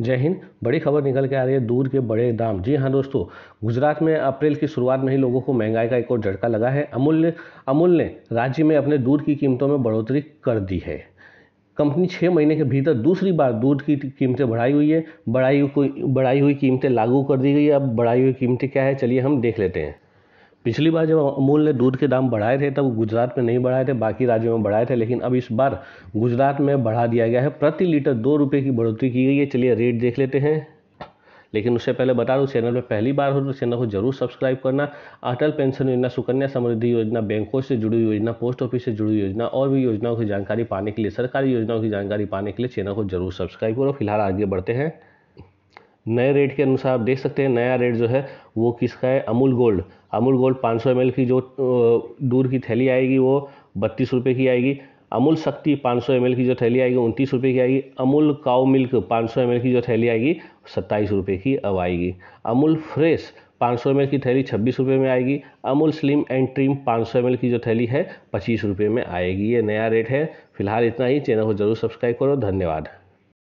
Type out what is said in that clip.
जय हिंद बड़ी खबर निकल के आ रही है दूध के बड़े दाम जी हाँ दोस्तों गुजरात में अप्रैल की शुरुआत में ही लोगों को महंगाई का एक और झटका लगा है अमूल ने अमूल ने राज्य में अपने दूध की कीमतों में बढ़ोतरी कर दी है कंपनी छः महीने के भीतर दूसरी बार दूध की कीमतें बढ़ाई हुई है बढ़ाई हुई बढ़ाई हुई कीमतें लागू कर दी गई है अब बढ़ाई हुई कीमतें क्या है चलिए हम देख लेते हैं पिछली बार जब अमूल ने दूध के दाम बढ़ाए थे तब गुजरात में नहीं बढ़ाए थे बाकी राज्यों में बढ़ाए थे लेकिन अब इस बार गुजरात में बढ़ा दिया गया है प्रति लीटर दो रुपये की बढ़ोतरी की गई है चलिए रेट देख लेते हैं लेकिन उससे पहले बता दूँ चैनल पर पहली बार हो तो चैनल को जरूर सब्सक्राइब करना अटल पेंशन योजना सुकन्या समृद्धि योजना बैंकों से जुड़ी योजना पोस्ट ऑफिस से जुड़ी योजना और भी योजनाओं की जानकारी पाने के लिए सरकारी योजनाओं की जानकारी पाने के लिए चैनल को जरूर सब्सक्राइब करो फिलहाल आगे बढ़ते हैं नए रेट के अनुसार आप देख सकते हैं नया रेट जो है वो किसका है अमूल गोल्ड अमूल गोल्ड 500 सौ की जो दूर की थैली आएगी वो बत्तीस रुपये की आएगी अमूल शक्ति 500 सौ की जो थैली आएगी उनतीस रुपये की आएगी अमूल काउ मिल्क 500 सौ की जो थैली आएगी सत्ताईस रुपये की अब आएगी अमूल फ्रेश 500 सौ की थैली छब्बीस रुपये में आएगी अमूल स्लिम एंड ट्रिम 500 सौ की जो थैली है पच्चीस रुपये में आएगी ये नया रेट है फिलहाल इतना ही चैनल को जरूर सब्सक्राइब करो धन्यवाद